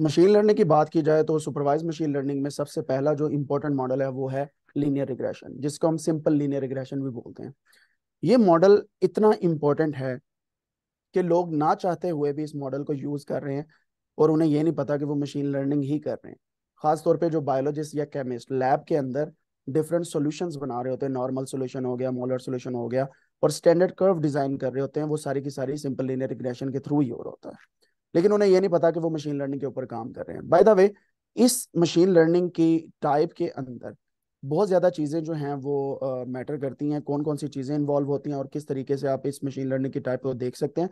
Machine learning की बात की जाए तो सुपरवाइज मशीन लर्निंग में सबसे पहला जो इम्पोर्टेंट मॉडल है वो है लीनियर रिग्रेशन जिसको हम सिंपल लीनियर रिग्रेशन भी बोलते हैं ये मॉडल इतना इम्पोर्टेंट है कि लोग ना चाहते हुए भी इस मॉडल को यूज़ कर रहे हैं और उन्हें ये नहीं पता कि वो मशीन लर्निंग ही कर रहे हैं खास तौर पे जो बायोलॉजिस्ट या केमिस्ट लैब के अंदर डिफरेंट सॉल्यूशंस बना रहे होते हैं नॉर्मल सॉल्यूशन हो गया मोलर सॉल्यूशन हो गया और स्टैंडर्ड कर्व डिजाइन कर रहे होते हैं वो सारी की सारी सिंपल लीनियर रिग्रेशन के थ्रू ही हो रहा होता है लेकिन उन्हें यह नहीं पता कि वो मशीन लर्निंग के ऊपर काम कर रहे हैं बाय द वे इस मशीन लर्निंग की टाइप के अंदर बहुत ज़्यादा चीज़ें जो हैं वो मैटर uh, करती हैं कौन कौन सी चीज़ें इन्वॉल्व होती हैं और किस तरीके से आप इस मशीन लर्निंग की टाइप को देख सकते हैं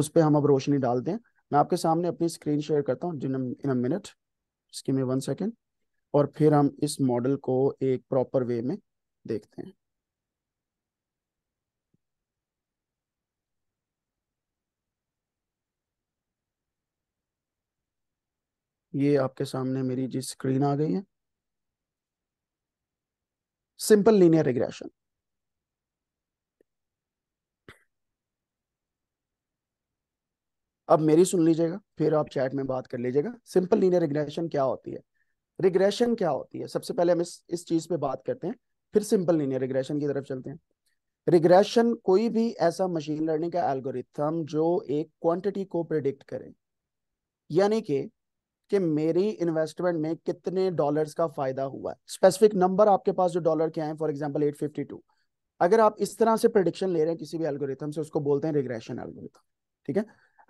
उस पर हम अब रोशनी डालते हैं मैं आपके सामने अपनी स्क्रीन शेयर करता हूँ इन अ मिनट इसकी में वन सेकेंड और फिर हम इस मॉडल को एक प्रॉपर वे में देखते हैं ये आपके सामने मेरी जी स्क्रीन आ गई है सिंपल लीनियर रिग्रेशन अब मेरी सुन लीजिएगा फिर आप चैट में बात कर लीजिएगा सिंपल लीनियर रिग्रेशन क्या होती है रिग्रेशन क्या होती है सबसे पहले हम इस इस चीज पे बात करते हैं फिर सिंपल लीनियर रिग्रेशन की तरफ चलते हैं रिग्रेशन कोई भी ऐसा मशीन लर्निंग का एल्गोरिथम जो एक क्वांटिटी को प्रिडिक्ट करे यानी कि कि मेरी इन्वेस्टमेंट में कितने डॉलर्स का फायदा हुआ है स्पेसिफिक नंबर आपके पास जो डॉलर के आए फॉर एग्जांपल 852 अगर आप इस तरह से प्रिडिक्शन ले रहे हैं किसी भी एल्गोरिथम से उसको बोलते हैं रिग्रेशन एल्गोरिथम ठीक है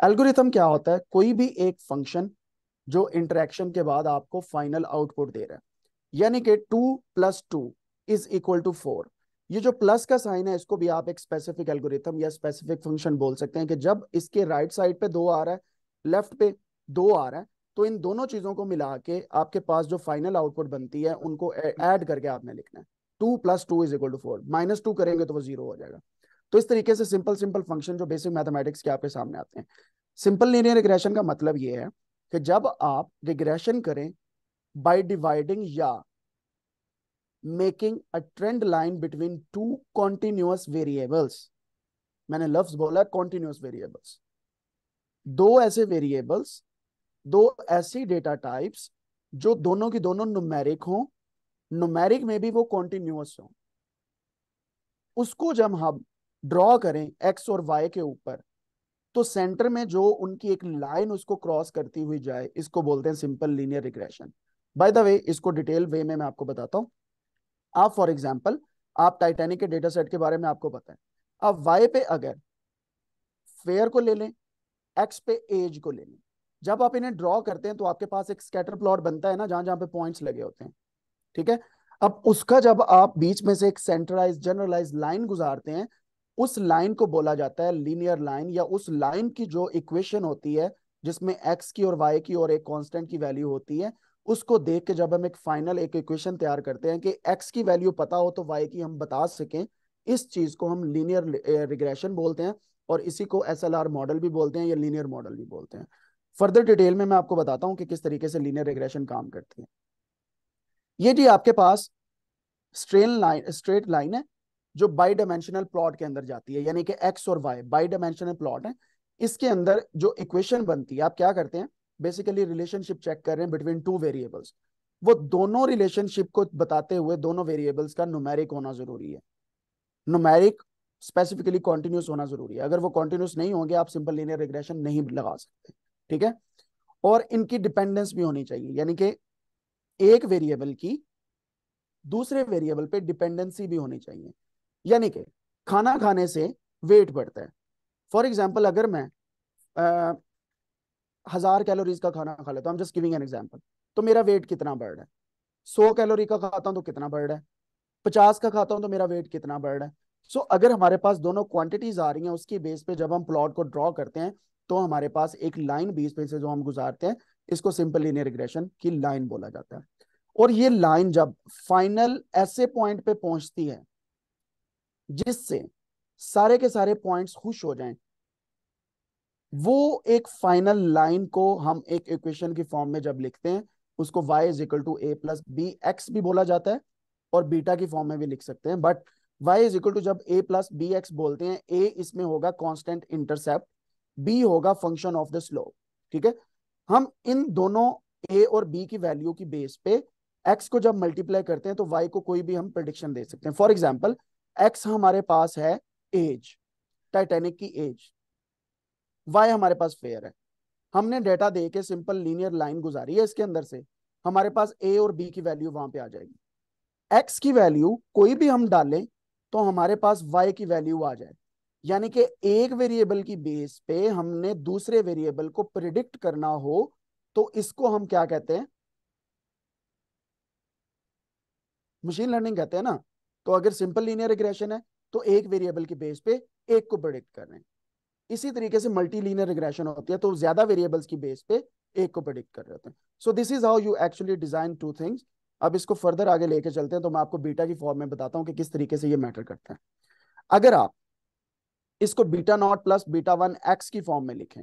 एल्गोरिथम क्या होता है कोई भी एक फंक्शन जो इंटरेक्शन के बाद आपको फाइनल आउटपुट दे रहा है यानी कि two plus two is equal to four ये जो प्लस का साइन है इसको भी आप एक स्पेसिफिक एल्गोरिथम या स्पेसिफिक फंक्शन बोल सकते हैं कि जब इसके राइट right साइड पे दो आ रहा है लेफ्ट पे दो आ रहा है तो इन दोनों चीजों को मिला के आपके पास जो फाइनल आउटपुट बनती है उनको ऐड करके आपने लिखना है two plus two is equal to four minus two करेंगे तो वो जीरो हो जाएगा तो इस तरीके से सिंपल सिंपल फंक्शन जो बेसिक मैथमेटिक्स के आपके सामने आते हैं सिंपल लीनियर रिग्रेशन का मतलब ये है कि जब आप रिग्रेशन करें बाय डिवाइडिंग या making a trend line between two continuous variables मैंने लफ्ज बोला कॉन्टिन्यूस वेरिएबल्स दो ऐसे वेरिएबल्स दो ऐसी डेटा टाइप्स जो दोनों की दोनों नुमेरिक हो नुमेरिक में भी वो कॉन्टिन्यूस हो उसको जब हम ड्रॉ करें एक्स और वाई के ऊपर तो सेंटर में जो उनकी एक लाइन उसको क्रॉस करती हुई जाए इसको बोलते हैं simple linear regression by the way इसको डिटेल वे में मैं आपको बताता हूँ आप फॉर एग्जाम्पल आप टाइटेनिक के डेटा सेट के बारे में आपको पता है आप वाई पे अगर फेयर को ले लें एक्स पे एज को ले लें जब आप इन्हें ड्रॉ करते हैं तो आपके पास एक स्कैटर प्लॉट बनता है ना जहां जहां पे पॉइंट्स लगे होते हैं ठीक है अब उसका जब आप बीच में से एक सेंट्रलाइज जनरलाइज लाइन गुजारते हैं उस लाइन को बोला जाता है लीनियर लाइन या उस लाइन की जो इक्वेशन होती है जिसमें एक्स की और वाई की और एक कांस्टेंट की वैल्यू होती है उसको देख के जब हम एक फाइनल एक इक्वेशन तैयार करते हैं कि एक्स की वैल्यू पता हो तो वाई की हम बता सकें इस चीज को हम लीनियर रिग्रेशन eh, बोलते हैं और इसी को एस मॉडल भी बोलते हैं या लीनियर मॉडल भी बोलते हैं फर्दर डिटेल में मैं आपको बताता हूँ कि किस तरीके से लीनियर रिग्रेशन काम करती है ये जी आपके पास स्ट्रेन लाइन स्ट्रेट लाइन है जो बाई डायमेंशनल प्लॉट के अंदर जाती है यानी कि एक्स और वाई बाई डायमेंशनल प्लॉट है इसके अंदर जो इक्वेशन बनती है आप क्या करते हैं बेसिकली रिलेशनशिप चेक कर रहे हैं बिटवीन टू वेरिएबल्स वो दोनों रिलेशनशिप को बताते हुए दोनों वेरिएबल्स का नुमेरिक होना जरूरी है नुमेरिक स्पेसिफिकली कॉन्टिन्यूस होना जरूरी है अगर वो कॉन्टिन्यूस नहीं होंगे आप सिंपल लीनियर रिग्रेशन नहीं लगा सकते ठीक है और इनकी डिपेंडेंस भी होनी चाहिए यानी कि एक वेरिएबल की दूसरे वेरिएबल पे डिपेंडेंसी भी होनी चाहिए यानी कि खाना खाने से वेट बढ़ता है फॉर एग्जाम्पल अगर मैं आ, हजार कैलोरीज का खाना खा लेता हूँ जस्ट गिविंग एन एग्जाम्पल तो मेरा वेट कितना बढ़ रहा है सौ कैलोरी का खाता हूँ तो कितना बढ़ रहा है पचास का खाता हूँ तो मेरा वेट कितना बढ़ रहा है सो so, अगर हमारे पास दोनों क्वांटिटीज आ रही हैं उसकी बेस पे जब हम प्लॉट को ड्रॉ करते हैं तो हमारे पास एक लाइन बीच में से जो हम गुजारते हैं इसको सिंपल लीनियर रिग्रेशन की लाइन बोला जाता है और ये लाइन जब फाइनल ऐसे पॉइंट पे पहुंचती है जिससे सारे के सारे पॉइंट्स खुश हो जाएं वो एक फाइनल लाइन को हम एक इक्वेशन की फॉर्म में जब लिखते हैं उसको y is equal to A plus B X भी बोला जाता है और बीटा की फॉर्म में भी लिख सकते हैं but y is equal to जब ए प्लस बी एक्स बोलते हैं a इसमें होगा कॉन्स्टेंट इंटरसेप्ट बी होगा फंक्शन ऑफ द स्लोप ठीक है हम इन दोनों ए और बी की वैल्यू की बेस पे एक्स को जब मल्टीप्लाई करते हैं तो वाई को कोई भी हम प्रडिक्शन दे सकते हैं फॉर एग्जाम्पल एक्स हमारे पास है एज टाइटेनिक की एज वाई हमारे पास फेयर है हमने डेटा दे के सिंपल लीनियर लाइन गुजारी है इसके अंदर से हमारे पास ए और बी की वैल्यू वहां पे आ जाएगी एक्स की वैल्यू कोई भी हम डालें तो हमारे पास वाई की वैल्यू आ जाए यानी कि एक वेरिएबल की बेस पे हमने दूसरे वेरिएबल को प्रिडिक्ट करना हो तो इसको हम क्या कहते हैं मशीन लर्निंग कहते हैं ना तो अगर सिंपल लीनियर रिग्रेशन है तो एक वेरिएबल की बेस पे एक को प्रिडिक्ट कर रहे हैं इसी तरीके से मल्टी लीनियर रिग्रेशन होती है तो ज्यादा वेरिएबल्स की बेस पे एक को प्रिडिक्ट कर रहे होते हैं so this is how you actually design two things अब इसको फर्दर आगे लेके चलते हैं तो मैं आपको बीटा की फॉर्म में बताता हूँ कि किस तरीके से ये मैटर करता है अगर आप इसको beta naught plus beta one X की फॉर्म में लिखें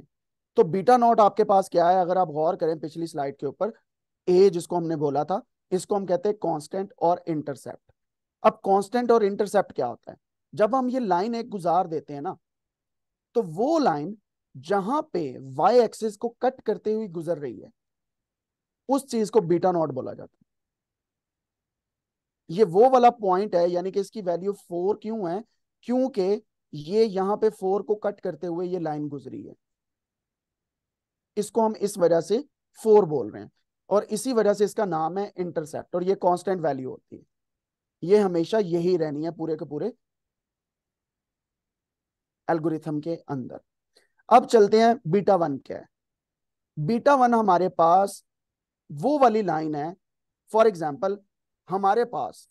तो बीटा नॉट आपके पास क्या है अगर आप गौर करें पिछली स्लाइड के ऊपर ए जिसको हमने बोला था इसको हम कहते हैं कांस्टेंट और इंटरसेप्ट अब कांस्टेंट और इंटरसेप्ट क्या होता है जब हम ये लाइन एक गुजार देते हैं ना तो वो लाइन जहां पे वाई एक्सिस को कट करते हुए गुजर रही है उस चीज को बीटा नॉट बोला जाता है ये वो वाला पॉइंट है यानी कि इसकी वैल्यू फोर क्यों है क्योंकि ये यहां पे फोर को कट करते हुए ये लाइन गुजरी है इसको हम इस वजह से फोर बोल रहे हैं और इसी वजह से इसका नाम है इंटरसेप्ट और ये कांस्टेंट वैल्यू होती है ये हमेशा यही रहनी है पूरे के पूरे एल्गोरिथम के अंदर अब चलते हैं बीटा वन क्या है बीटा वन हमारे पास वो वाली लाइन है फॉर एग्जाम्पल हमारे पास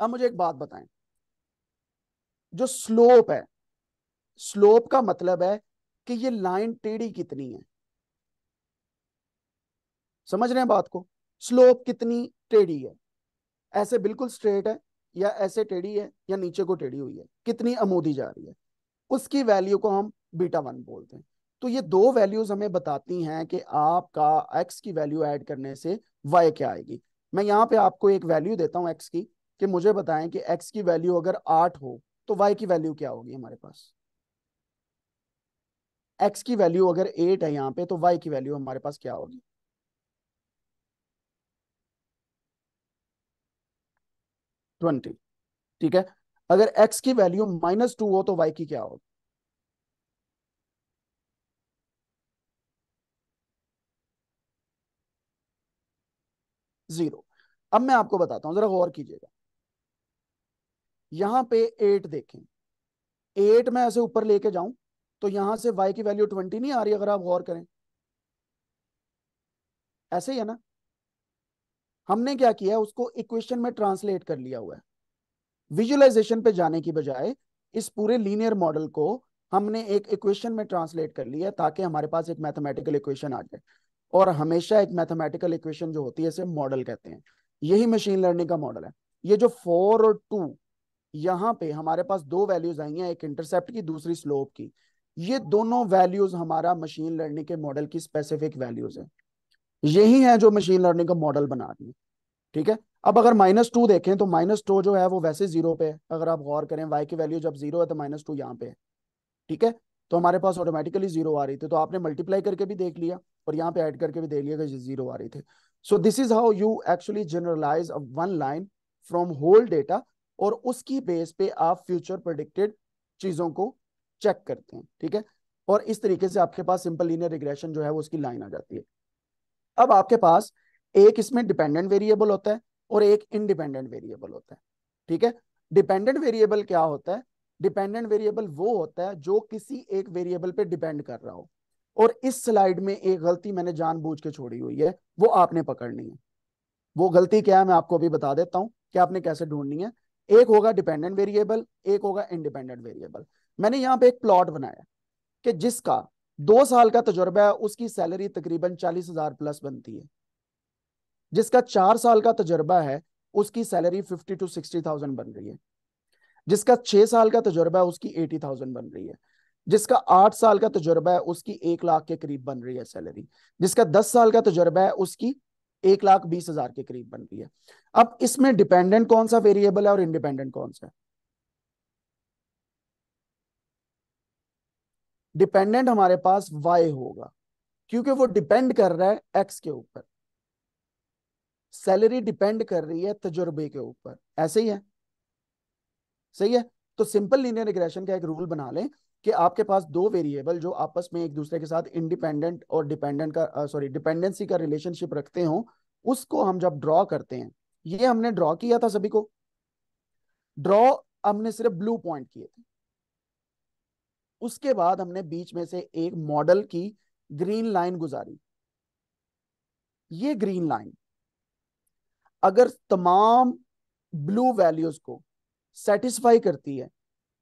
अब मुझे एक बात बताएं जो स्लोप है स्लोप का मतलब है कि ये लाइन टेढ़ी कितनी है समझ रहे हैं बात को स्लोप कितनी टेढ़ी है ऐसे बिल्कुल स्ट्रेट है या ऐसे टेढ़ी है या नीचे को टेढ़ी हुई है कितनी अमोदी जा रही है उसकी वैल्यू को हम बीटा वन बोलते हैं तो ये दो वैल्यूज हमें बताती हैं कि आपका एक्स की वैल्यू ऐड करने से वाई क्या आएगी मैं यहाँ पे आपको एक वैल्यू देता हूँ एक्स की कि मुझे बताएं कि एक्स की वैल्यू अगर आठ हो तो वाई की वैल्यू क्या होगी हमारे पास एक्स की वैल्यू अगर एट है यहां पे तो वाई की वैल्यू हमारे पास क्या होगी ट्वेंटी ठीक है अगर एक्स की वैल्यू माइनस टू हो तो वाई की क्या होगी जीरो अब मैं आपको बताता हूं जरा गौर कीजिएगा यहां पे एट देखें एट में ऐसे ऊपर लेके जाऊं तो यहां से वाई की वैल्यू ट्वेंटी नहीं आ रही अगर आप गौर करें ऐसे ही है ना हमने क्या किया उसको इक्वेशन में ट्रांसलेट कर लिया हुआ है विजुअलाइजेशन पे जाने की बजाय इस पूरे लीनियर मॉडल को हमने एक इक्वेशन में ट्रांसलेट कर लिया ताकि हमारे पास एक मैथमेटिकल इक्वेशन आ जाए और हमेशा एक मैथमेटिकल इक्वेशन जो होती है इसे मॉडल कहते हैं यही मशीन लर्निंग का मॉडल है ये जो फोर और टू यहाँ पे हमारे पास दो वैल्यूज आई हैं एक इंटरसेप्ट की दूसरी स्लोप की ये दोनों वैल्यूज हमारा मशीन लर्निंग के मॉडल की स्पेसिफिक वैल्यूज है यही है जो मशीन लर्निंग का मॉडल बना रही है ठीक है अब अगर माइनस टू देखें तो माइनस टू जो है वो वैसे जीरो पे है अगर आप गौर करें वाई की वैल्यू जब जीरो है तो माइनस टू यहाँ पे है ठीक है तो हमारे पास ऑटोमेटिकली जीरो आ रही थी तो आपने मल्टीप्लाई करके भी देख लिया और यहाँ पे ऐड करके भी देख लिया कि जीरो आ रही थी so this is how you actually generalise one line from whole data और उसकी बेस पे आप फ्यूचर प्रोडिक्टेड चीजों को चेक करते हैं ठीक है और इस तरीके से आपके पास सिंपल लीनियर रिग्रेशन जो है वो उसकी लाइन आ जाती है अब आपके पास एक इसमें डिपेंडेंट वेरिएबल होता है और एक इनडिपेंडेंट वेरिएबल होता है ठीक है डिपेंडेंट वेरिएबल क्या होता है डिपेंडेंट वेरिएबल वो होता है जो किसी एक वेरिएबल पे डिपेंड कर रहा हो और इस स्लाइड में एक गलती मैंने जानबूझ के छोड़ी हुई है वो आपने पकड़नी है वो गलती क्या है मैं आपको अभी बता देता हूँ कि आपने कैसे ढूंढनी है एक होगा डिपेंडेंट वेरिएबल एक होगा इंडिपेंडेंट वेरिएबल मैंने यहाँ पे एक प्लॉट बनाया कि जिसका दो साल का तजुर्बा है उसकी सैलरी तकरीबन चालीस हजार प्लस बनती है जिसका चार साल का तजुर्बा है उसकी salary fifty two sixty thousand बन रही है जिसका छह साल का तजुर्बा है उसकी एटी थाउजेंड बन रही है जिसका आठ साल का तजुर्बा है उसकी एक लाख के करीब बन रही है सैलरी जिसका दस साल का तजुर्बा है उसकी एक लाख बीस हजार के करीब बन रही है अब इसमें डिपेंडेंट कौन सा वेरिएबल है और इंडिपेंडेंट कौन सा है डिपेंडेंट हमारे पास वाई होगा क्योंकि वो डिपेंड कर रहा है एक्स के ऊपर सैलरी डिपेंड कर रही है तजुर्बे के ऊपर ऐसे ही है सही है तो सिंपल लीनियर रिग्रेशन का एक रूल बना लें कि आपके पास दो वेरिएबल जो आपस में एक दूसरे के साथ इंडिपेंडेंट और डिपेंडेंट का सॉरी डिपेंडेंसी का रिलेशनशिप रखते हो उसको हम जब ड्रॉ करते हैं ये हमने ड्रॉ किया था सभी को ड्रॉ हमने सिर्फ ब्लू पॉइंट किए थे उसके बाद हमने बीच में से एक मॉडल की ग्रीन लाइन गुजारी ये ग्रीन लाइन अगर तमाम ब्लू वैल्यूज को सेटिस्फाई करती है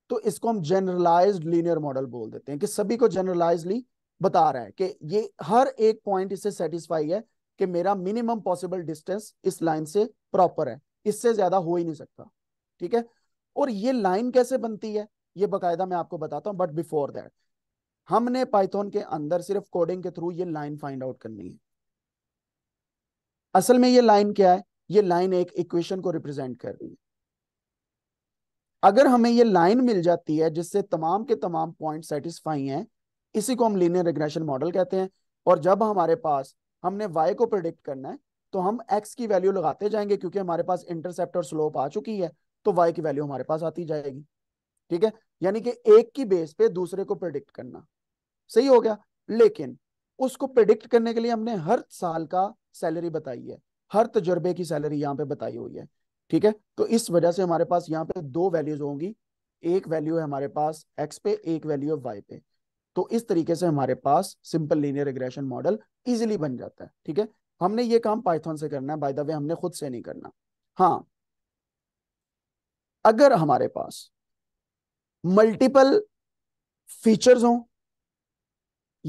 तो इसको हम जनरलाइज्ड लीनियर मॉडल बोल देते हैं कि सभी को जनरलाइजली बता रहा है कि ये हर एक पॉइंट इससे सेटिस्फाई है कि मेरा मिनिमम पॉसिबल डिस्टेंस इस लाइन से प्रॉपर है इससे ज्यादा हो ही नहीं सकता ठीक है और ये लाइन कैसे बनती है ये बकायदा मैं आपको बताता हूँ बट बिफोर दैट हमने पाइथन के अंदर सिर्फ कोडिंग के थ्रू ये लाइन फाइंड आउट करनी है असल में ये लाइन क्या है ये लाइन एक इक्वेशन को रिप्रेजेंट कर रही है अगर हमें ये लाइन मिल जाती है जिससे तमाम के तमाम पॉइंट सेटिस्फाई हैं इसी को हम लीनियर रिग्रेशन मॉडल कहते हैं और जब हमारे पास हमने वाई को प्रिडिक्ट करना है तो हम एक्स की वैल्यू लगाते जाएंगे क्योंकि हमारे पास इंटरसेप्ट और स्लोप आ चुकी है तो वाई की वैल्यू हमारे पास आती जाएगी ठीक है यानी कि एक की बेस पे दूसरे को प्रिडिक्ट करना सही हो गया लेकिन उसको प्रिडिक्ट करने के लिए हमने हर साल का सैलरी बताई है हर तजुर्बे की सैलरी यहाँ पे बताई हुई है ठीक है तो इस वजह से हमारे पास यहाँ पे दो वैल्यूज होंगी एक वैल्यू है हमारे पास एक्स पे एक वैल्यू है वाई पे तो इस तरीके से हमारे पास simple linear regression model easily बन जाता है ठीक है हमने ये काम पाइथन से करना है बाय द वे हमने खुद से नहीं करना हाँ अगर हमारे पास मल्टीपल फीचर्स हों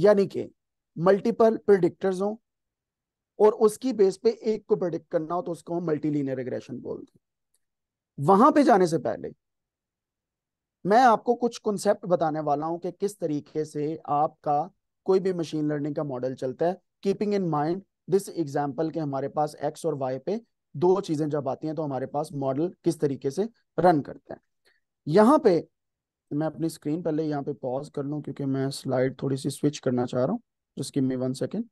यानी कि मल्टीपल प्रिडिक्टर्स हों और उसकी बेस पे एक को प्रेडिक्ट करना हो तो उसको हम मल्टीलिनियर रिग्रेशन बोलते हैं वहां पे जाने से पहले मैं आपको कुछ कॉन्सेप्ट बताने वाला हूं कि किस तरीके से आपका कोई भी मशीन लर्निंग का मॉडल चलता है keeping in mind this example के हमारे पास एक्स और वाई पे दो चीजें जब आती हैं तो हमारे पास मॉडल किस तरीके से रन करते हैं यहाँ पे मैं अपनी स्क्रीन पहले यहाँ पे पॉज कर लू क्योंकि मैं स्लाइड थोड़ी सी स्विच करना चाह रहा हूँ जिसकी गिव मी वन सेकेंड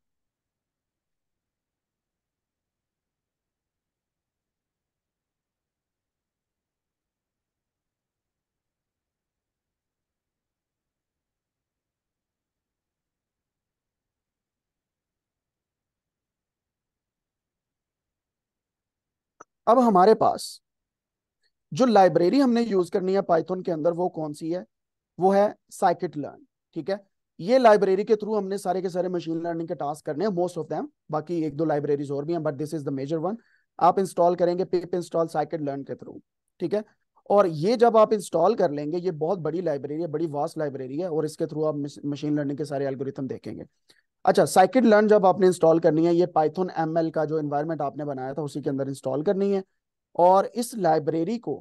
अब हमारे पास जो लाइब्रेरी हमने यूज करनी है पाइथन के अंदर वो कौन सी है वो है साइकिट लर्न ठीक है ये लाइब्रेरी के थ्रू हमने सारे के सारे मशीन लर्निंग के टास्क करने हैं मोस्ट ऑफ देम बाकी एक दो लाइब्रेरीज और भी हैं but this is the major one आप इंस्टॉल करेंगे पिप इंस्टॉल साइकिट लर्न के थ्रू ठीक है और ये जब आप इंस्टॉल कर लेंगे ये बहुत बड़ी लाइब्रेरी है बड़ी वास्ट लाइब्रेरी है और इसके थ्रू आप मशीन लर्निंग के सारे एल्गोरिथम देखेंगे अच्छा साइकिट लर्न जब आपने इंस्टॉल करनी है ये पाइथन एम का जो इन्वायरमेंट आपने बनाया था उसी के अंदर इंस्टॉल करनी है और इस लाइब्रेरी को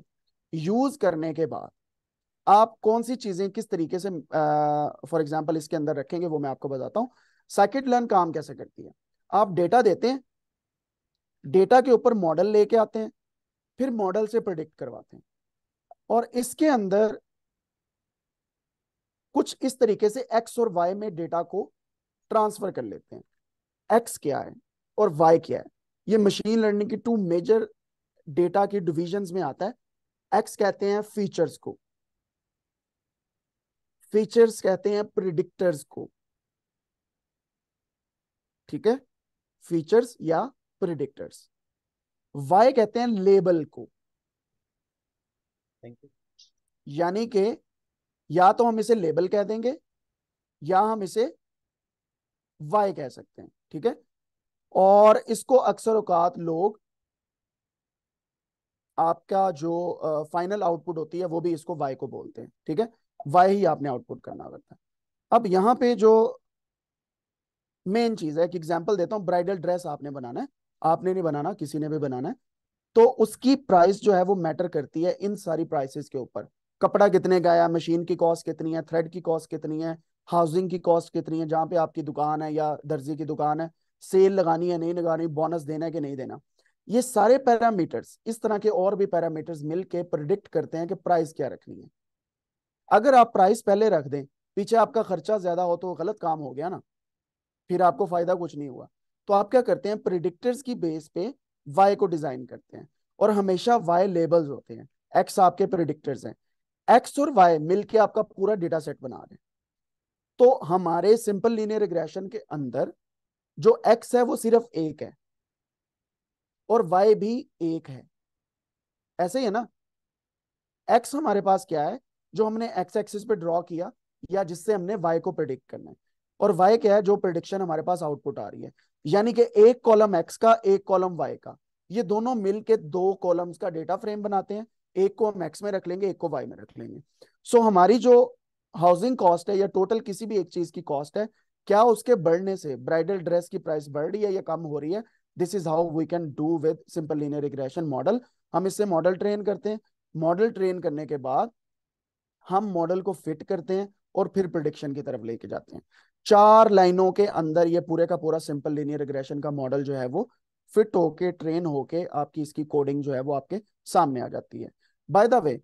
यूज करने के बाद आप कौन सी चीजें किस तरीके से फॉर एग्जाम्पल इसके अंदर रखेंगे वो मैं आपको बताता हूँ साइकिट लर्न काम कैसे करती है आप डेटा देते हैं डेटा के ऊपर मॉडल लेके आते हैं फिर मॉडल से प्रोडिक्ट करवाते हैं और इसके अंदर कुछ इस तरीके से एक्स और वाई में डेटा को ट्रांसफर कर लेते हैं एक्स क्या है और वाई क्या है ये मशीन लर्निंग की टू मेजर डेटा के डिविजन में आता है एक्स कहते हैं फीचर्स को फीचर्स कहते हैं प्रिडिक्टर्स को ठीक है फीचर्स या प्रिडिक्टर्स वाई कहते हैं लेबल को यानी के या तो हम इसे लेबल कह देंगे या हम इसे वाई कह सकते हैं ठीक है और इसको अक्सर औकात लोग आपका जो फाइनल आउटपुट होती है वो भी इसको वाई को बोलते हैं ठीक है वाई ही आपने आउटपुट करना होता है अब यहाँ पे जो मेन चीज है एक एग्जाम्पल देता हूँ ब्राइडल ड्रेस आपने बनाना है आपने नहीं बनाना किसी ने भी बनाना है तो उसकी प्राइस जो है वो मैटर करती है इन सारी प्राइसेस के ऊपर कपड़ा कितने का आया मशीन की कॉस्ट कितनी है थ्रेड की कॉस्ट कितनी है हाउसिंग की कॉस्ट कितनी है जहाँ पे आपकी दुकान है या दर्जी की दुकान है सेल लगानी है नहीं लगानी बोनस देना है कि नहीं देना ये सारे पैरामीटर्स इस तरह के और भी पैरामीटर्स मिल के प्रडिक्ट करते हैं कि प्राइस क्या रखनी है अगर आप प्राइस पहले रख दें पीछे आपका खर्चा ज्यादा हो तो गलत काम हो गया ना फिर आपको फायदा कुछ नहीं हुआ तो आप क्या करते हैं प्रिडिक्टर्स की बेस पे वाई को डिजाइन करते हैं और हमेशा वाई लेबल्स होते हैं एक्स आपके प्रिडिक्टर्स हैं एक्स और वाई मिलके आपका पूरा डेटा सेट बना रहे हैं तो हमारे सिंपल लीनियर रिग्रेशन के अंदर जो एक्स है वो सिर्फ एक है और वाई भी एक है ऐसे ही है ना एक्स हमारे पास क्या है जो हमने एक्स एक्सिस पे ड्रॉ किया या जिससे हमने वाई को प्रिडिक्ट करना है और वाई क्या है जो प्रिडिक्शन हमारे पास आउटपुट आ रही है यानी कि एक कॉलम एक्स का एक कॉलम वाई का ये दोनों मिल के दो कॉलम्स का डेटा फ्रेम बनाते हैं एक को हम एक्स में रख लेंगे एक को वाई में रख लेंगे सो so, हमारी जो हाउसिंग कॉस्ट है या टोटल किसी भी एक चीज की कॉस्ट है क्या उसके बढ़ने से ब्राइडल ड्रेस की प्राइस बढ़ रही है या कम हो रही है this is how we can do with simple linear regression model हम इससे मॉडल ट्रेन करते हैं मॉडल ट्रेन करने के बाद हम मॉडल को फिट करते हैं और फिर प्रोडिक्शन की तरफ लेके जाते हैं चार लाइनों के अंदर ये पूरे का पूरा सिंपल लीनियर रिग्रेशन का मॉडल जो है वो फिट होके ट्रेन होके आपकी इसकी कोडिंग जो है वो आपके सामने आ जाती है बाय द वे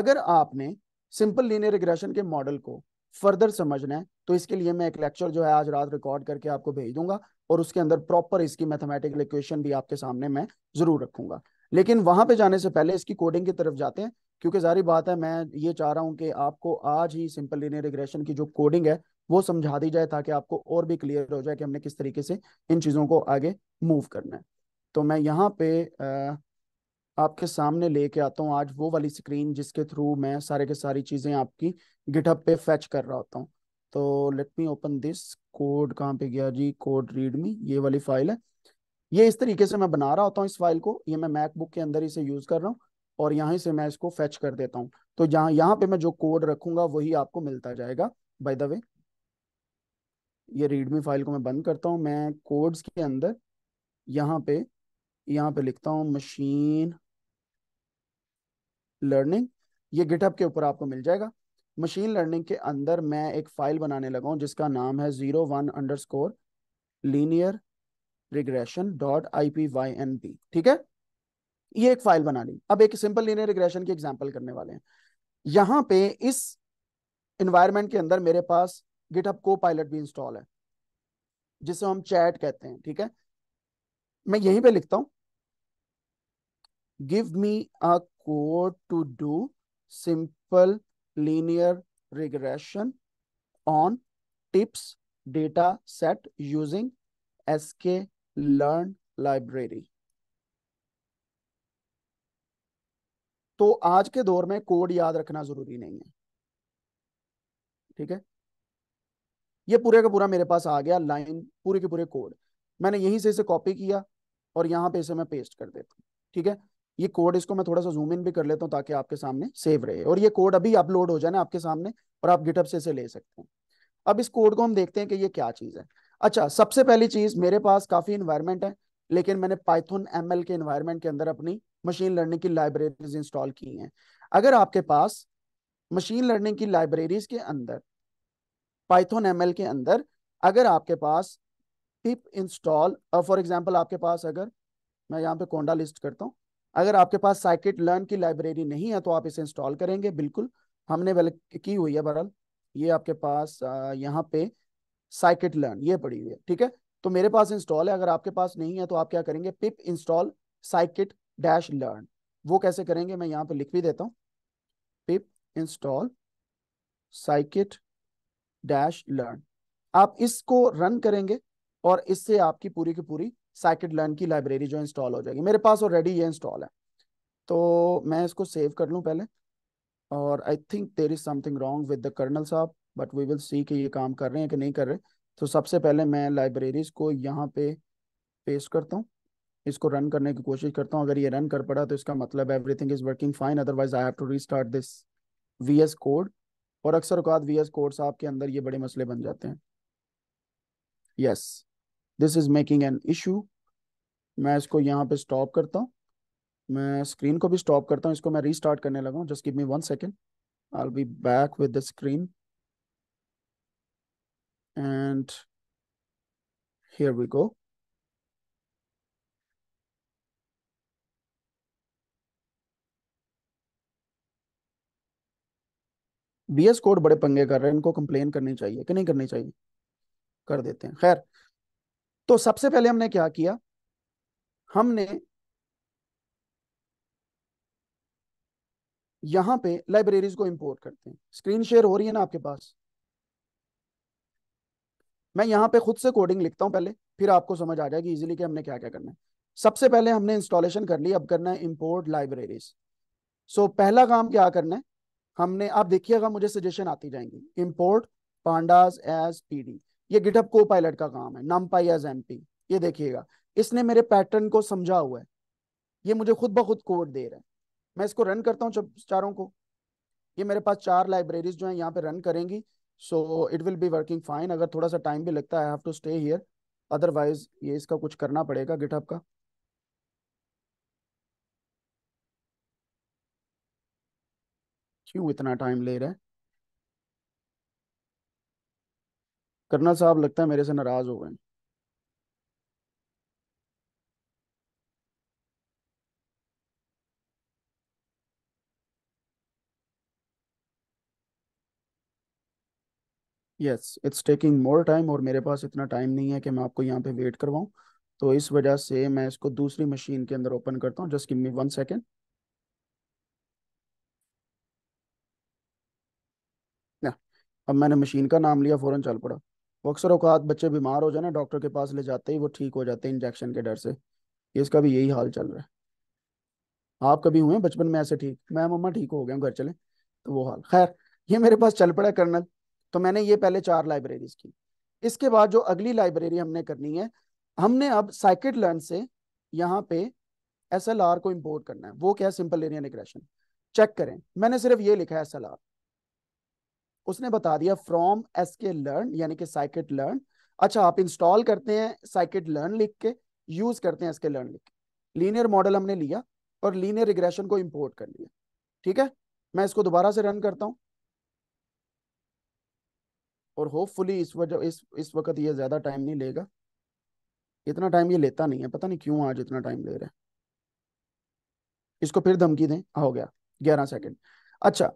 अगर आपने सिंपल लीनियर रिग्रेशन के मॉडल को फर्दर समझना है तो इसके लिए मैं एक लेक्चर जो है आज रात रिकॉर्ड करके आपको भेज दूंगा और उसके अंदर प्रॉपर इसकी मैथमेटिकल इक्वेशन भी आपके सामने मैं जरूर रखूंगा लेकिन वहां पे जाने से पहले इसकी कोडिंग की तरफ जाते हैं क्योंकि जारी बात है मैं ये चाह रहा हूँ कि आपको आज ही सिंपल लीनियर रिग्रेशन की जो कोडिंग है वो समझा दी जाए ताकि आपको और भी क्लियर हो जाए कि हमने किस तरीके से इन चीज़ों को आगे मूव करना है तो मैं यहाँ पे आ, आपके सामने लेके आता हूँ आज वो वाली स्क्रीन जिसके थ्रू मैं सारे के सारी चीज़ें आपकी गिटअप पे फैच कर रहा होता हूँ तो let me open this code कहाँ पे गया जी कोड रीड मी ये वाली फाइल है ये इस तरीके से मैं बना रहा होता हूँ इस फाइल को ये मैं मैकबुक के अंदर ही से यूज़ कर रहा हूँ और यहाँ से मैं इसको फैच कर देता हूँ तो यहाँ यहाँ पे मैं जो कोड रखूंगा वही आपको मिलता जाएगा बाय द वे ये रीडमी फाइल को मैं बंद करता हूँ मैं कोड्स के अंदर यहाँ पे यहाँ पे लिखता हूँ मशीन लर्निंग ये गिटहब के ऊपर आपको मिल जाएगा मशीन लर्निंग के अंदर मैं एक फाइल बनाने लगा हूँ जिसका नाम है zero one underscore linear regression dot I P Y N P ठीक है ये एक फाइल बना ली अब एक सिंपल लीनियर रिग्रेशन की एग्जाम्पल करने वाले हैं यहाँ पे इस इन्वायरमेंट के अंदर मेरे पास गिटअप को पायलट भी इंस्टॉल है जिसे हम चैट कहते हैं ठीक है मैं यहीं पे लिखता हूँ give me a code to do simple linear regression on tips data set using SK Learn library. तो आज के दौर में कोड याद रखना जरूरी नहीं है ठीक है ये पूरे का पूरा मेरे पास आ गया लाइन पूरे के पूरे कोड मैंने यहीं से इसे कॉपी किया और यहां पे इसे मैं पेस्ट कर देता हूँ ठीक है ये कोड इसको मैं थोड़ा सा जूम इन भी कर लेता हूँ ताकि आपके सामने सेव रहे और ये कोड अभी अपलोड हो जाए आपके सामने और आप गिटअप से इसे ले सकते हैं अब इस कोड को हम देखते हैं कि ये क्या चीज़ है अच्छा सबसे पहली चीज़ मेरे पास काफ़ी इन्वायरमेंट है लेकिन मैंने पाइथन एम के इन्वायरमेंट के अंदर अपनी मशीन लर्निंग की लाइब्रेरीज इंस्टॉल की हैं अगर आपके पास मशीन लर्निंग की लाइब्रेरीज के अंदर पाइथन एम के अंदर अगर आपके पास पिप इंस्टॉल फॉर एग्जाम्पल आपके पास अगर मैं यहाँ पे कोंडा लिस्ट करता हूँ अगर आपके पास साइकिट लर्न की लाइब्रेरी नहीं है तो आप इसे इंस्टॉल करेंगे बिल्कुल हमने वेल की हुई है बहरहाल ये आपके पास यहाँ पे साइकिट लर्न ये पड़ी हुई है ठीक है तो मेरे पास इंस्टॉल है अगर आपके पास नहीं है तो आप क्या करेंगे pip install scikit dash learn वो कैसे करेंगे मैं यहाँ पे लिख भी देता हूँ pip install scikit dash learn आप इसको रन करेंगे और इससे आपकी पूरी की पूरी साइकिट लर्न की लाइब्रेरी जो इंस्टॉल हो जाएगी मेरे पास ऑलरेडी ये इंस्टॉल है तो मैं इसको सेव कर लूँ पहले और I think there is something wrong with the kernel साहब बट वी विल सी कि ये काम कर रहे हैं कि नहीं कर रहे तो सबसे पहले मैं लाइब्रेरीज को यहाँ पे पेस्ट करता हूँ इसको रन करने की कोशिश करता हूँ अगर ये रन कर पड़ा तो इसका मतलब everything is working fine otherwise I have to restart this V S code और अक्सर अकात वी एस कोड साहब के अंदर ये बड़े मसले बन जाते हैं yes yes. This is making an issue मैं इसको यहाँ पे स्टॉप करता हूँ मैं स्क्रीन को भी स्टॉप करता हूँ इसको मैं रीस्टार्ट करने लगा हूँ just give me one second I be back with the screen and here we go BS code बड़े पंगे कर रहे हैं इनको कंप्लेन करनी चाहिए कि नहीं करनी चाहिए कर देते हैं खैर तो सबसे पहले हमने क्या किया हमने यहां पे लाइब्रेरीज को इंपोर्ट करते हैं स्क्रीन शेयर हो रही है ना आपके पास मैं यहां पे खुद से कोडिंग लिखता हूं पहले फिर आपको समझ आ जाएगी इजीली कि हमने क्या क्या करना है सबसे पहले हमने इंस्टॉलेशन कर ली अब करना है इंपोर्ट लाइब्रेरीज सो पहला काम क्या करना है हमने आप देखिएगा मुझे सजेशन आती जाएंगी import pandas as P D GitHub Copilot का काम है NumPy as M P ये देखिएगा इसने मेरे पैटर्न को समझा हुआ है ये मुझे खुद ब खुद कोड दे रहा है मैं इसको रन करता हूँ चारों को ये मेरे पास चार लाइब्रेरीज जो है यहाँ पे रन करेंगी so it will be working fine अगर थोड़ा सा टाइम भी लगता है have to stay here otherwise ये इसका कुछ करना पड़ेगा गिटअप का क्यों इतना टाइम ले रहा है करना साहब लगता है मेरे से नाराज हो गए yes it's taking more time और मेरे पास इतना टाइम नहीं है कि मैं आपको यहाँ पे वेट करवाऊँ तो इस वजह से मैं इसको दूसरी मशीन के अंदर ओपन करता हूँ just give me one second अब मैंने मशीन का नाम लिया फौरन चल पड़ा वो अक्सर अवकात बच्चे बीमार हो जाए ना डॉक्टर के पास ले जाते ही वो ठीक हो जाते हैं इंजेक्शन के डर से ये इसका भी यही हाल चल रहा है आप कभी हुए बचपन में ऐसे ठीक मैं मम्मा ठीक हो गया घर चले तो वो हाल खैर ये मेरे पास चल पड़ा कर्नल तो मैंने ये पहले चार लाइब्रेरीज की इसके बाद जो अगली लाइब्रेरी हमने करनी है हमने अब साइकिट लर्न से यहाँ पे एस को इम्पोर्ट करना है वो क्या है सिंपल एरिया निग्रेशन चेक करें मैंने सिर्फ ये लिखा है एस एल आर उसने बता दिया फ्रॉम एस के लर्न यानी कि साइकिट लर्न अच्छा आप इंस्टॉल करते हैं साइकिट लर्न लिख के यूज करते हैं एस के लर्न लिख के लीनियर मॉडल हमने लिया और लीनियर रिग्रेशन को इम्पोर्ट कर लिया ठीक है मैं इसको दोबारा से रन करता हूँ और होपफुली इस वजह इस इस वक्त ये ज़्यादा टाइम नहीं लेगा इतना टाइम ये लेता नहीं है पता नहीं क्यों आज इतना टाइम ले रहा है इसको फिर धमकी दें हो गया ग्यारह सेकेंड अच्छा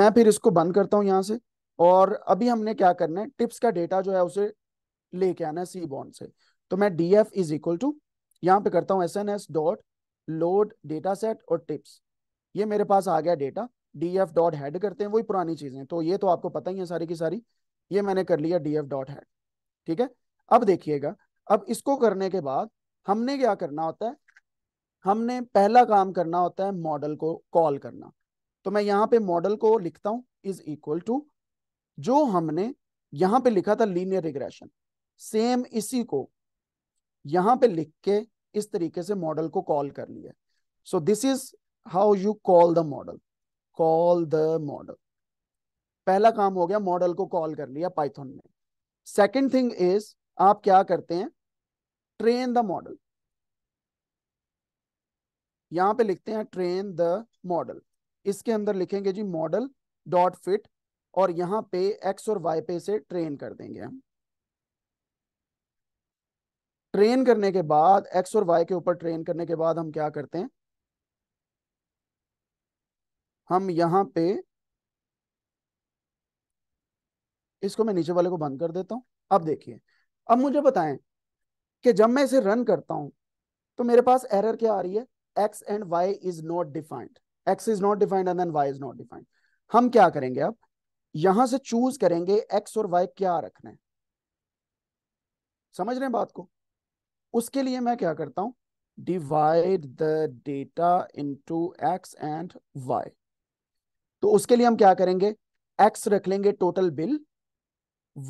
मैं फिर इसको बंद करता हूँ यहाँ से और अभी हमने क्या करना है टिप्स का डेटा जो है उसे लेके आना है सी बॉन्ड से तो मैं D F is equal to यहाँ पे करता हूँ S N S dot load data set और टिप्स ये मेरे पास आ गया data D F dot head करते हैं वही पुरानी चीजें तो ये तो आपको पता ही है सारी की सारी ये मैंने कर लिया डी एफ डॉट हैड ठीक है अब देखिएगा अब इसको करने के बाद हमने क्या करना होता है हमने पहला काम करना होता है मॉडल को कॉल करना तो मैं यहाँ पे मॉडल को लिखता हूँ इज इक्वल टू जो हमने यहां पे लिखा था लीनियर रिग्रेशन सेम इसी को यहां पे लिख के इस तरीके से मॉडल को कॉल कर लिया so this is how you call the model call the model पहला काम हो गया मॉडल को कॉल कर लिया पाइथन में सेकेंड थिंग इज आप क्या करते हैं ट्रेन द मॉडल यहां पे लिखते हैं ट्रेन द मॉडल इसके अंदर लिखेंगे जी मॉडल डॉट फिट और यहाँ पे एक्स और वाई पे से ट्रेन कर देंगे हम ट्रेन करने के बाद एक्स और वाई के ऊपर ट्रेन करने के बाद हम क्या करते हैं हम यहाँ पे इसको मैं नीचे वाले को बंद कर देता हूं अब देखिए अब मुझे बताएं कि जब मैं इसे रन करता हूं तो मेरे पास एरर क्या आ रही है X and Y is not defined X is not defined and Y is not defined हम क्या करेंगे अब यहां से चूज करेंगे एक्स और वाई क्या रखना है समझ रहे हैं बात को उसके लिए मैं क्या करता हूं divide the data into X and Y तो उसके लिए हम क्या करेंगे एक्स रख लेंगे टोटल बिल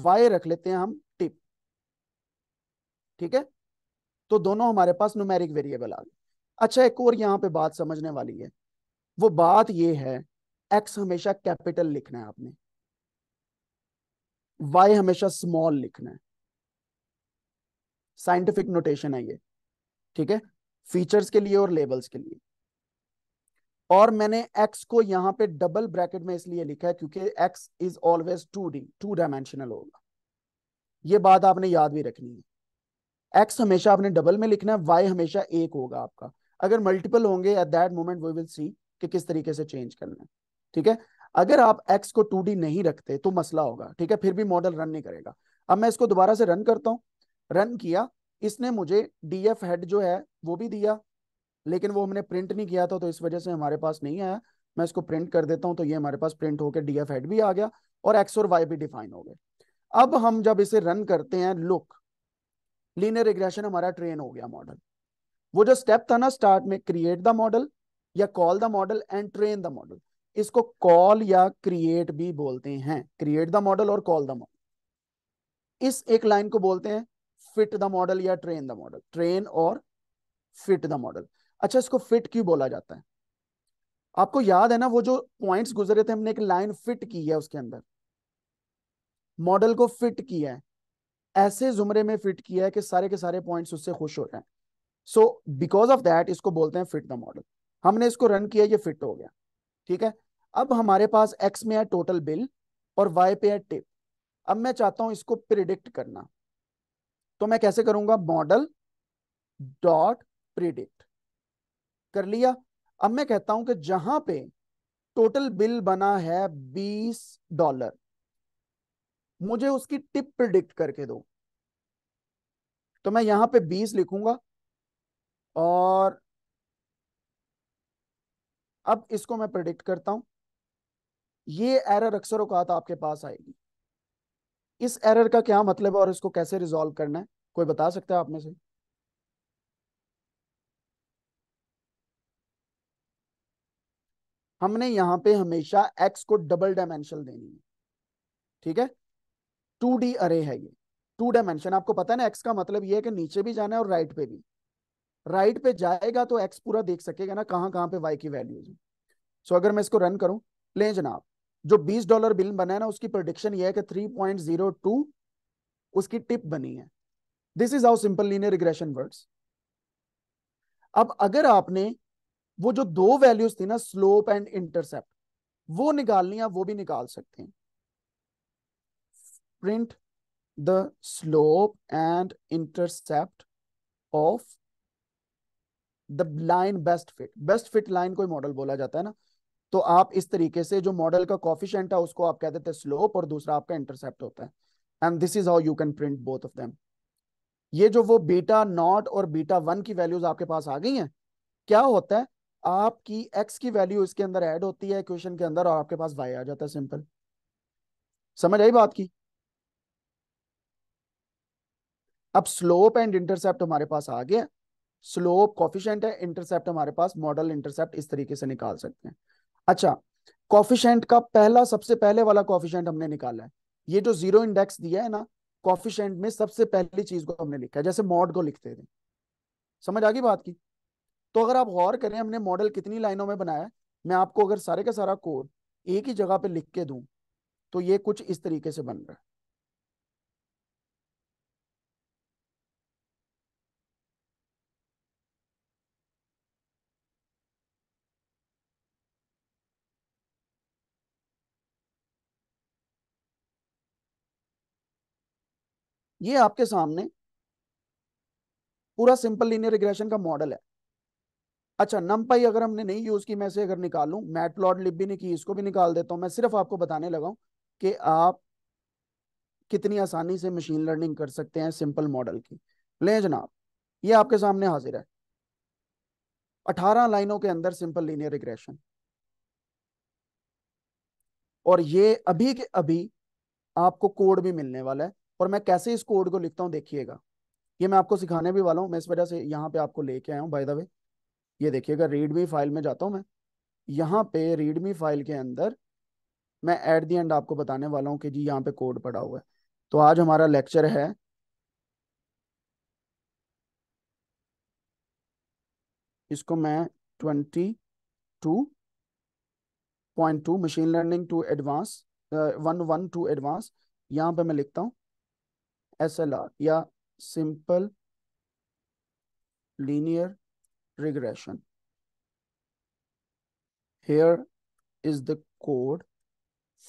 वाई रख लेते हैं हम टिप ठीक है तो दोनों हमारे पास न्यूमेरिक वेरिएबल आ गए अच्छा एक और यहां पे बात समझने वाली है वो बात ये है एक्स हमेशा कैपिटल लिखना है आपने वाई हमेशा स्मॉल लिखना है साइंटिफिक नोटेशन है ये ठीक है फीचर्स के लिए और लेबल्स के लिए और मैंने एक्स को यहां पे डबल ब्रैकेट में इसलिए लिखा है क्योंकि X is always two D two dimensional होगा ये बात आपने याद भी रखनी है एक्स हमेशा आपने डबल में लिखना है वाई हमेशा एक होगा आपका अगर मल्टीपल होंगे at that moment we will see कि किस तरीके से चेंज करना है ठीक है अगर आप एक्स को टू नहीं रखते तो मसला होगा ठीक है फिर भी मॉडल रन नहीं करेगा अब मैं इसको दोबारा से रन करता हूँ रन किया इसने मुझे डी एफ हेड जो है वो भी दिया लेकिन वो हमने प्रिंट नहीं किया था तो इस वजह से हमारे पास नहीं आया मैं इसको प्रिंट कर देता हूँ तो ये हमारे पास प्रिंट होकर डी एफ हेड भी आ गया और एक्स और वाई भी डिफाइन हो गए अब हम जब इसे रन करते हैं लुक लीनियर रिग्रेशन हमारा ट्रेन हो गया मॉडल वो जो स्टेप था ना स्टार्ट में क्रिएट द मॉडल या call the model and train the model इसको कॉल या क्रिएट भी बोलते हैं क्रिएट द मॉडल और कॉल द मॉडल इस एक लाइन को बोलते हैं फिट द मॉडल या ट्रेन द मॉडल ट्रेन और फिट द मॉडल अच्छा इसको फिट क्यों बोला जाता है आपको याद है ना वो जो पॉइंट्स गुजरे थे हमने एक लाइन फिट की है उसके अंदर मॉडल को फिट किया है ऐसे जुमरे में फिट किया है कि सारे के सारे पॉइंट्स उससे खुश हो रहे हैं सो बिकॉज ऑफ दैट इसको बोलते हैं फिट द मॉडल हमने इसको रन किया ये फिट हो गया ठीक है अब हमारे पास एक्स में है टोटल बिल और वाई पे है टिप अब मैं चाहता हूं इसको प्रिडिक्ट करना तो मैं कैसे करूंगा मॉडल डॉट प्रिडिक्ट कर लिया अब मैं कहता हूं कि जहां पे टोटल बिल बना है बीस डॉलर मुझे उसकी टिप प्रिडिक्ट करके दो तो मैं यहां पे बीस लिखूंगा और अब इसको मैं प्रिडिक्ट करता हूं ये एरर अक्सर औकात आपके पास आएगी इस एरर का क्या मतलब है और इसको कैसे रिजॉल्व करना है कोई बता सकता है आप में से हमने यहां पे हमेशा एक्स को डबल डायमेंशन देनी है ठीक है टू डी अरे है ये टू डायमेंशन आपको पता है ना एक्स का मतलब ये है कि नीचे भी जाना है और राइट पे भी राइट पे जाएगा तो एक्स पूरा देख सकेगा ना कहां कहां पे वाई की वैल्यूज है सो अगर मैं इसको रन करूं ले जनाब जो 20 डॉलर बिल बना है ना उसकी प्रोडिक्शन ये है कि 3.02 उसकी टिप बनी है this is how simple linear regression words अब अगर आपने वो जो दो वैल्यूज थी ना स्लोप एंड इंटरसेप्ट वो निकालनी है वो भी निकाल सकते हैं print the slope and intercept of the line best fit best fit line कोई मॉडल बोला जाता है ना तो आप इस तरीके से जो मॉडल का कॉफिशेंट है उसको आप कह देते हैं स्लोप और दूसरा आपका इंटरसेप्ट होता है and this is how you can print both of them ये जो वो बीटा नॉट और बीटा वन की वैल्यूज आपके पास आ गई हैं क्या होता है आपकी एक्स की वैल्यू इसके अंदर ऐड होती है क्वेश्चन के अंदर और आपके पास वाई आ जाता है सिंपल समझ आई बात की अब स्लोप एंड इंटरसेप्ट हमारे पास आ गया स्लोप कॉफिशेंट है इंटरसेप्ट हमारे पास मॉडल इंटरसेप्ट इस तरीके से निकाल सकते हैं अच्छा कॉफिशेंट का पहला सबसे पहले वाला कॉफिशेंट हमने निकाला है ये जो जीरो इंडेक्स दिया है ना कॉफिशेंट में सबसे पहली चीज को हमने लिखा है जैसे मॉड को लिखते थे समझ आ गई बात की तो अगर आप गौर करें हमने मॉडल कितनी लाइनों में बनाया मैं आपको अगर सारे का सारा कोड एक ही जगह पे लिख के दूं तो ये कुछ इस तरीके से बन रहा है ये आपके सामने पूरा सिंपल लीनियर रिग्रेशन का मॉडल है अच्छा नमपाई अगर हमने नहीं यूज की मैं से अगर निकालू मैट प्लॉट लिप भी नहीं की इसको भी निकाल देता हूं मैं सिर्फ आपको बताने लगा हूं कि आप कितनी आसानी से मशीन लर्निंग कर सकते हैं सिंपल मॉडल की ले जनाब ये आपके सामने हाजिर है अठारह लाइनों के अंदर सिंपल लीनियर रिग्रेशन और ये अभी के अभी आपको कोड भी मिलने वाला है और मैं कैसे इस कोड को लिखता हूँ देखिएगा ये मैं आपको सिखाने भी वाला हूँ मैं इस वजह से यहाँ पे आपको लेके आया हूँ बाय द वे ये देखिएगा रीडमी फाइल में जाता हूँ मैं यहाँ पे रीडमी फाइल के अंदर मैं एट दी एंड आपको बताने वाला हूँ कि जी यहाँ पे कोड पड़ा हुआ है तो आज हमारा लेक्चर है इसको मैं twenty two point two machine learning to advance one one two advance यहाँ पे मैं लिखता हूँ एस एल आर या simple linear regression here is the code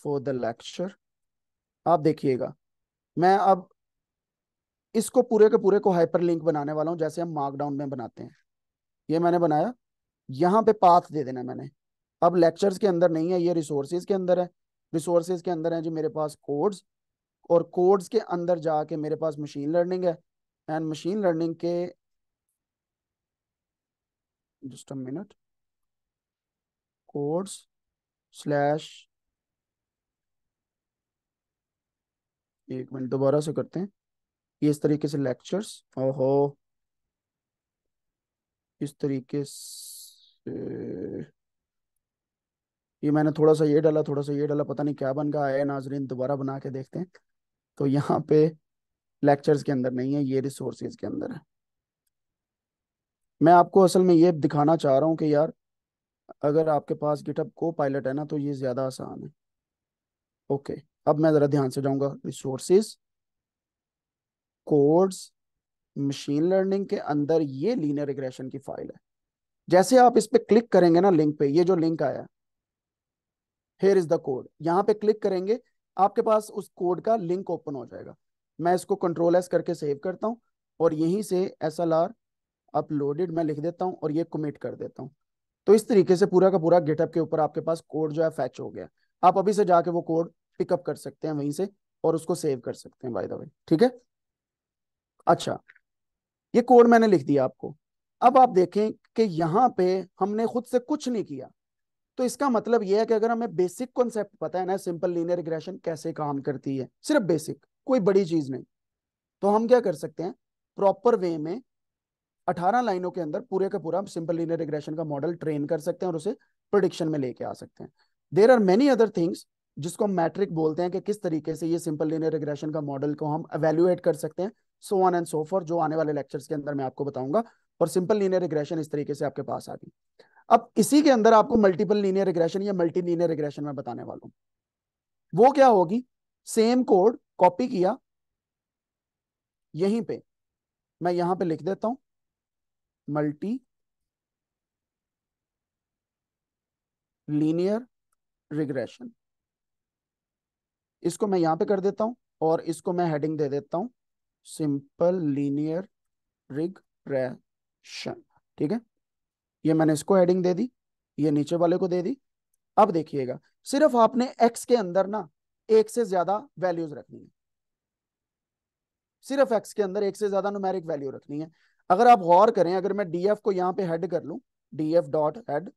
for the lecture आप देखिएगा मैं अब इसको पूरे के पूरे को हाइपर लिंक बनाने वाला हूं जैसे हम मार्कडाउन में बनाते हैं ये मैंने बनाया यहां पे पाथ दे देना मैंने अब लेक्चर्स के अंदर नहीं है ये रिसोर्सेज के अंदर है रिसोर्सेज के अंदर है जी मेरे पास कोड्स और कोड्स के अंदर जाके मेरे पास मशीन लर्निंग है एंड मशीन लर्निंग के just a minute codes slash एक मिनट दोबारा से करते हैं इस तरीके से लेक्चर्स ओहो इस तरीके से ये मैंने थोड़ा सा ये डाला थोड़ा सा ये डाला पता नहीं क्या बन गया है नाजरीन दोबारा बना के देखते हैं तो यहाँ पे लेक्चर्स के अंदर नहीं है ये रिसोर्सेज के अंदर है मैं आपको असल में ये दिखाना चाह रहा हूँ कि यार अगर आपके पास गिटअप को पायलट है ना तो ये ज़्यादा आसान है ओके अब मैं ज़रा ध्यान से जाऊंगा रिसोर्सेज कोड्स मशीन लर्निंग के अंदर ये लीनियर रिग्रेशन की फाइल है जैसे आप इस पर क्लिक करेंगे ना लिंक पे ये जो लिंक आया हेयर इज द कोड यहाँ पे क्लिक करेंगे आपके पास उस कोड का लिंक ओपन हो जाएगा मैं इसको कंट्रोल एस करके सेव करता हूँ और यहीं से एस एल आर अपलोडेड मैं लिख देता हूँ और ये कमिट कर देता हूँ तो इस तरीके से पूरा का पूरा गेटअप के ऊपर आपके पास कोड जो है फैच हो गया आप अभी से जाके वो कोड पिकअप कर सकते हैं वहीं से और उसको सेव कर सकते हैं बाय द वे ठीक है अच्छा ये कोड मैंने लिख दिया आपको अब आप देखें कि यहाँ पे हमने खुद से कुछ नहीं किया तो इसका मतलब यह है कि अगर हमें बेसिक कॉन्सेप्ट पता है ना सिंपल लीनियर रिग्रेशन कैसे काम करती है सिर्फ बेसिक कोई बड़ी चीज नहीं तो हम क्या कर सकते हैं प्रॉपर वे में 18 लाइनों के अंदर पूरे का पूरा सिंपल लीनियर रिग्रेशन का मॉडल ट्रेन कर सकते हैं और उसे प्रोडिक्शन में लेके आ सकते हैं there are many other things जिसको हम मैट्रिक बोलते हैं कि किस तरीके से ये सिंपल लीनियर रिग्रेशन का मॉडल को हम एवेल्युएट कर सकते हैं so on and so for जो आने वाले लेक्चर्स के अंदर मैं आपको बताऊंगा और सिंपल लीनियर रिग्रेशन इस तरीके से आपके पास आ गई अब इसी के अंदर आपको मल्टीपल लीनियर रिग्रेशन या मल्टी लीनियर रिग्रेशन में बताने वाला हूं वो क्या होगी सेम कोड कॉपी किया यहीं पे मैं यहां पे लिख देता हूं मल्टी लीनियर रिग्रेशन इसको मैं यहां पे कर देता हूं और इसको मैं हेडिंग दे देता हूं सिंपल लीनियर रिग्रेशन ठीक है ये मैंने इसको हेडिंग दे दी ये नीचे वाले को दे दी अब देखिएगा सिर्फ आपने एक्स के अंदर ना एक से ज्यादा वैल्यूज रखनी है सिर्फ एक्स के अंदर एक से ज्यादा नुमेरिक वैल्यू रखनी है अगर आप गौर करें अगर मैं डीएफ को यहाँ पे हेड कर लू डीएफ डॉट हेड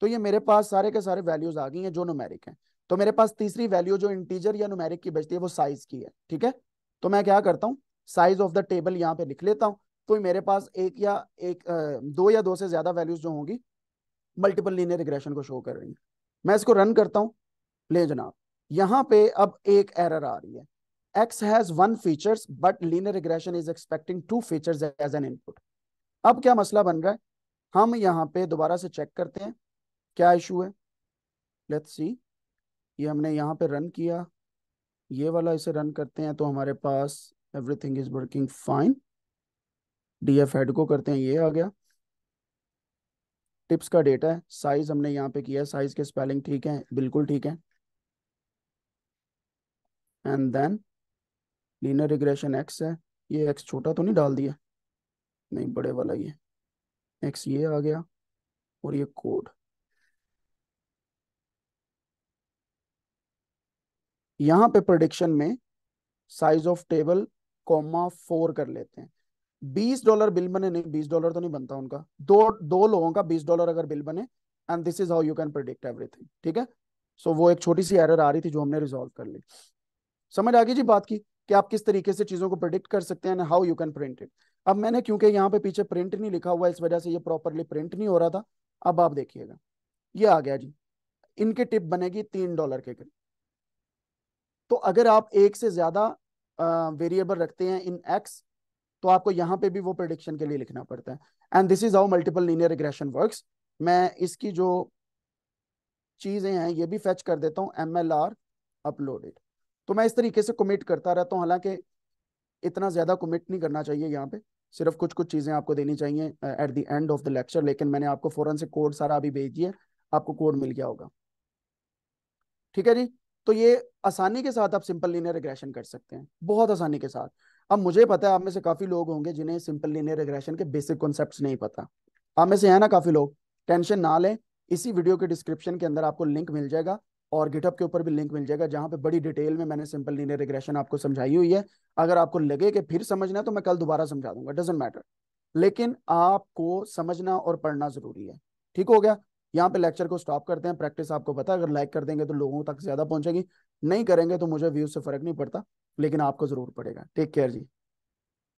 तो ये मेरे पास सारे के सारे वैल्यूज आ गई हैं जो नुमेरिक हैं तो मेरे पास तीसरी वैल्यू जो इंटीजर या नुमेरिक की बचती है वो साइज की है ठीक है तो मैं क्या करता हूँ साइज ऑफ द टेबल यहाँ पे लिख लेता हूँ तो मेरे पास एक या एक दो या दो से ज्यादा वैल्यूज जो होंगी मल्टीपल लीनियर रिग्रेशन को शो कर रही है मैं इसको रन करता हूँ ले जनाब यहाँ पे अब एक एरर आ रही है x has one features but linear regression is expecting two features as an input अब क्या मसला बन रहा है हम यहाँ पे दोबारा से चेक करते हैं क्या इशू है लेट्स सी ये हमने यहाँ पे रन किया ये वाला इसे रन करते हैं तो हमारे पास everything is working fine D F head को करते हैं ये आ गया टिप्स का डेटा है साइज हमने यहाँ पे किया साइज के स्पेलिंग ठीक है बिल्कुल ठीक है and then linear regression X है ये एक्स छोटा तो नहीं डाल दिया नहीं बड़े वाला ये एक्स ये आ गया और ये कोड यहाँ पे प्रोडिक्शन में size of table comma four कर लेते हैं बीस डॉलर बिल बने नहीं बीस डॉलर तो नहीं बनता उनका दो दो लोगों का बीस डॉलर अगर बिल बने and this is how you can predict everything ठीक है सो so, वो एक छोटी सी एरर आ रही थी जो हमने रिजोल्व कर ली समझ आ गई जी बात की कि आप किस तरीके से चीजों को प्रिडिक्ट कर सकते हैं how you can print it अब मैंने क्योंकि यहाँ पे पीछे प्रिंट नहीं लिखा हुआ इस वजह से ये प्रॉपरली प्रिंट नहीं हो रहा था अब आप देखिएगा ये आ गया जी इनकी टिप बनेगी तीन डॉलर के करीब तो अगर आप एक से ज्यादा वेरिएबल रखते हैं इन एक्स तो आपको यहाँ पे भी वो प्रोडिक्शन के लिए लिखना पड़ता है and this is how multiple linear regression work मैं इसकी जो चीज़ें हैं ये भी फैच कर देता हूँ एम एल आर अपलोडेड तो मैं इस तरीके से कमिट करता रहता हूँ हालांकि इतना ज़्यादा कमिट नहीं करना चाहिए यहाँ पे सिर्फ कुछ कुछ चीज़ें आपको देनी चाहिए at the end of the lecture लेकिन मैंने आपको फ़ौरन से कोड सारा अभी भेज दिया आपको कोड मिल गया होगा ठीक है जी तो ये आसानी के साथ आप सिंपल लीनियर रिग्रेशन कर सकते हैं बहुत आसानी के साथ अब मुझे पता है आप में से काफी लोग होंगे जिन्हें सिंपल लीनियर रिग्रेशन के बेसिक कॉन्सेप्ट नहीं पता आप में से है ना काफी लोग टेंशन ना लें इसी वीडियो के डिस्क्रिप्शन के अंदर आपको लिंक मिल जाएगा और गिटअप के ऊपर भी लिंक मिल जाएगा जहां पे बड़ी डिटेल में मैंने सिंपल लीनियर रिग्रेशन आपको समझाई हुई है अगर आपको लगे कि फिर समझना है तो मैं कल दोबारा समझा दूंगा डजेंट मैटर लेकिन आपको समझना और पढ़ना जरूरी है ठीक हो गया यहाँ पे लेक्चर को स्टॉप करते हैं प्रैक्टिस आपको पता है अगर लाइक कर देंगे तो लोगों तक ज्यादा पहुंचेगी नहीं करेंगे तो मुझे व्यूज से फर्क नहीं पड़ता लेकिन आपको जरूर पड़ेगा टेक केयर जी